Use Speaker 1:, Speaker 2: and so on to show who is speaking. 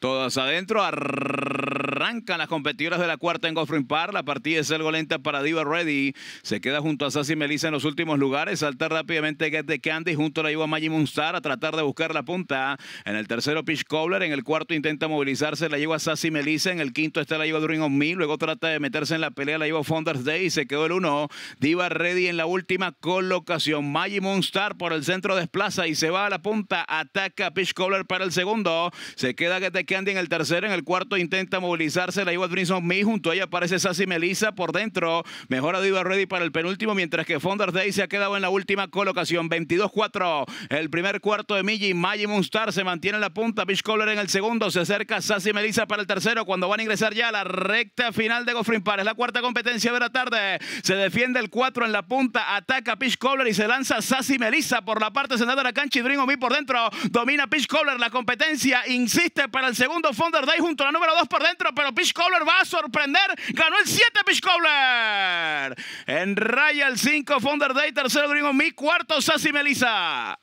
Speaker 1: Todas adentro. Arrancan las competidoras de la cuarta en Goffrin Park La partida es algo lenta para Diva Ready. Se queda junto a Sassy Melissa en los últimos lugares. Salta rápidamente Get the Candy. Junto la lleva Maggie Munstar a tratar de buscar la punta. En el tercero, Pitch Cobbler. En el cuarto, intenta movilizarse. La lleva Sassy Melissa. En el quinto está la lleva Dream on Me. Luego trata de meterse en la pelea. La lleva Founders Day. Y se quedó el uno. Diva Ready en la última colocación. Maggie Munstar por el centro desplaza y se va a la punta. Ataca Pitch Cobbler para el segundo. Se queda Get the Candy en el tercero. En el cuarto, intenta movilizarse la Iwa Brinson Me. Junto a ella aparece Sassy Melissa por dentro. Mejora Diva Ready para el penúltimo, mientras que Fonder Day se ha quedado en la última colocación. 22-4. El primer cuarto de Miji... Maggi Munstar se mantiene en la punta. Pitch Color en el segundo. Se acerca Sassy Melissa para el tercero. Cuando van a ingresar ya a la recta final de Gofrin Par. Es la cuarta competencia de la tarde. Se defiende el 4 en la punta. Ataca Pitch cobbler y se lanza Sassy Melissa por la parte central de la cancha. Y Dream Me por dentro. Domina Pitch cobbler la competencia. Insiste para el segundo Fonder Day junto a la número 2 por dentro pero Pitch Cobbler va a sorprender. Ganó el 7 Pitch Cobbler. En raya el 5 Founder Day, tercero Gringo Mi, cuarto Sassy Melissa.